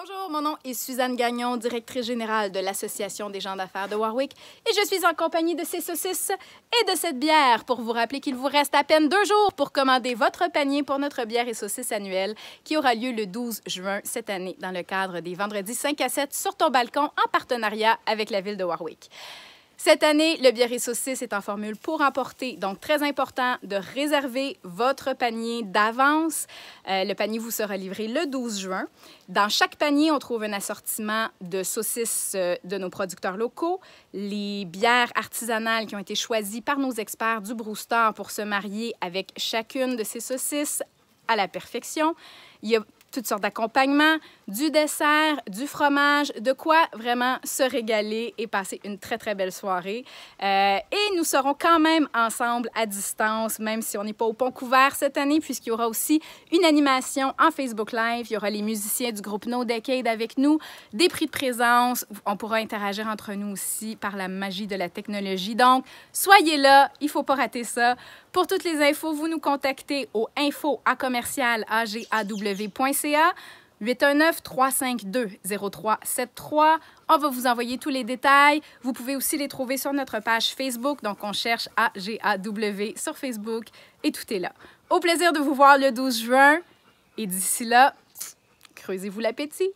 Bonjour, mon nom est Suzanne Gagnon, directrice générale de l'Association des gens d'affaires de Warwick, et je suis en compagnie de ces saucisses et de cette bière pour vous rappeler qu'il vous reste à peine deux jours pour commander votre panier pour notre bière et saucisses annuelle qui aura lieu le 12 juin cette année dans le cadre des vendredis 5 à 7 sur ton balcon en partenariat avec la ville de Warwick. Cette année, le bière et Saucisse est en formule pour emporter, donc très important de réserver votre panier d'avance. Euh, le panier vous sera livré le 12 juin. Dans chaque panier, on trouve un assortiment de saucisses euh, de nos producteurs locaux, les bières artisanales qui ont été choisies par nos experts du Brewster pour se marier avec chacune de ces saucisses à la perfection. Il y a toutes sortes d'accompagnements, du dessert, du fromage, de quoi vraiment se régaler et passer une très, très belle soirée. Euh, et nous serons quand même ensemble à distance, même si on n'est pas au pont couvert cette année, puisqu'il y aura aussi une animation en Facebook Live. Il y aura les musiciens du groupe No Decade avec nous, des prix de présence. On pourra interagir entre nous aussi par la magie de la technologie. Donc, soyez là, il ne faut pas rater ça. Pour toutes les infos, vous nous contactez au info 819-352-0373. On va vous envoyer tous les détails. Vous pouvez aussi les trouver sur notre page Facebook. Donc, on cherche AGAW sur Facebook et tout est là. Au plaisir de vous voir le 12 juin. Et d'ici là, creusez-vous l'appétit.